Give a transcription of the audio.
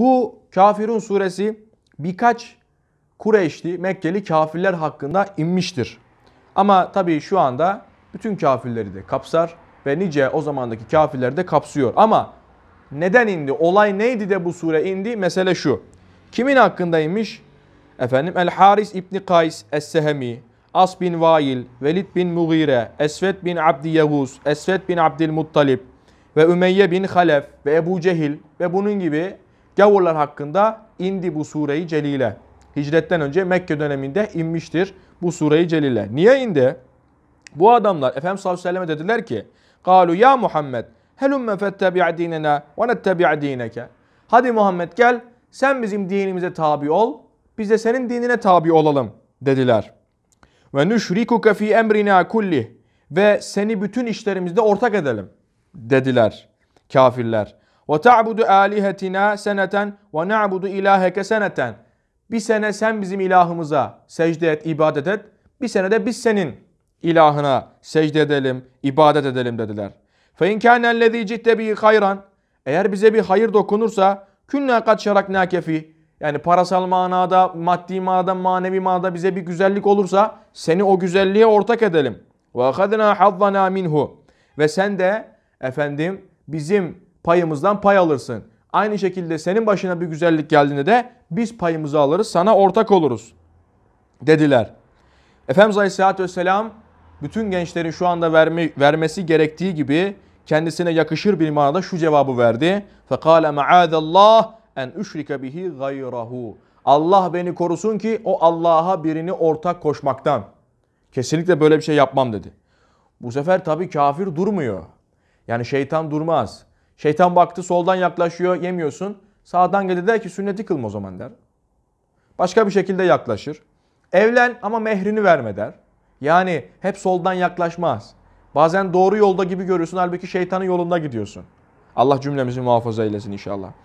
Bu Kafirun suresi birkaç Kureyşli, Mekkeli kafirler hakkında inmiştir. Ama tabii şu anda bütün kafirleri de kapsar ve nice o zamandaki kafirleri de kapsıyor. Ama neden indi? Olay neydi de bu sure indi? Mesele şu. Kimin hakkında inmiş? Efendim El Haris İbni Kays Es-Sehemi, As bin Vail, Velid bin Mughire, Esved bin Abdi Yavuz, Esved bin Abdülmuttalip ve Ümeyye bin Halef ve Ebu Cehil ve bunun gibi Gavurlar hakkında indi bu sureyi celile. Hicretten önce Mekke döneminde inmiştir bu sureyi celile. Niye indi? Bu adamlar Efendimiz sallallahu aleyhi ve selleme dediler ki Kalu ya Muhammed helumme fettebi'a dinena ve nettebi'a dineke. Hadi Muhammed gel sen bizim dinimize tabi ol biz de senin dinine tabi olalım dediler. Ve nüşrikuke fi emrina kulli ve seni bütün işlerimizde ortak edelim dediler kafirler. Ve ta'budu alihetina seneten ve na'budu ilaheke seneten. Bir sene sen bizim ilahımıza secde et, ibadet et. Bir sene de biz senin ilahına secde edelim, ibadet edelim dediler. Fe in kana allazi citte bi hayran. Eğer bize bir hayır dokunursa künna kad şerakna kefi. Yani parasal manada, maddi manada, manevi manada bize bir güzellik olursa seni o güzelliğe ortak edelim. Ve ahadna hazzana minhu. Ve sen de efendim bizim payımızdan pay alırsın. Aynı şekilde senin başına bir güzellik geldiğinde de biz payımızı alırız, sana ortak oluruz dediler. Efendimiz Aleyhisselatü Vesselam bütün gençlerin şu anda verme, vermesi gerektiği gibi kendisine yakışır bir manada şu cevabı verdi. فَقَالَ مَعَادَ اللّٰهِ en üşrike bihi gayrahu. Allah beni korusun ki o Allah'a birini ortak koşmaktan. Kesinlikle böyle bir şey yapmam dedi. Bu sefer tabi kafir durmuyor. Yani şeytan durmaz. Şeytan baktı soldan yaklaşıyor yemiyorsun. Sağdan gelir der ki sünneti kılma o zaman der. Başka bir şekilde yaklaşır. Evlen ama mehrini verme der. Yani hep soldan yaklaşmaz. Bazen doğru yolda gibi görüyorsun halbuki şeytanın yolunda gidiyorsun. Allah cümlemizi muhafaza eylesin inşallah.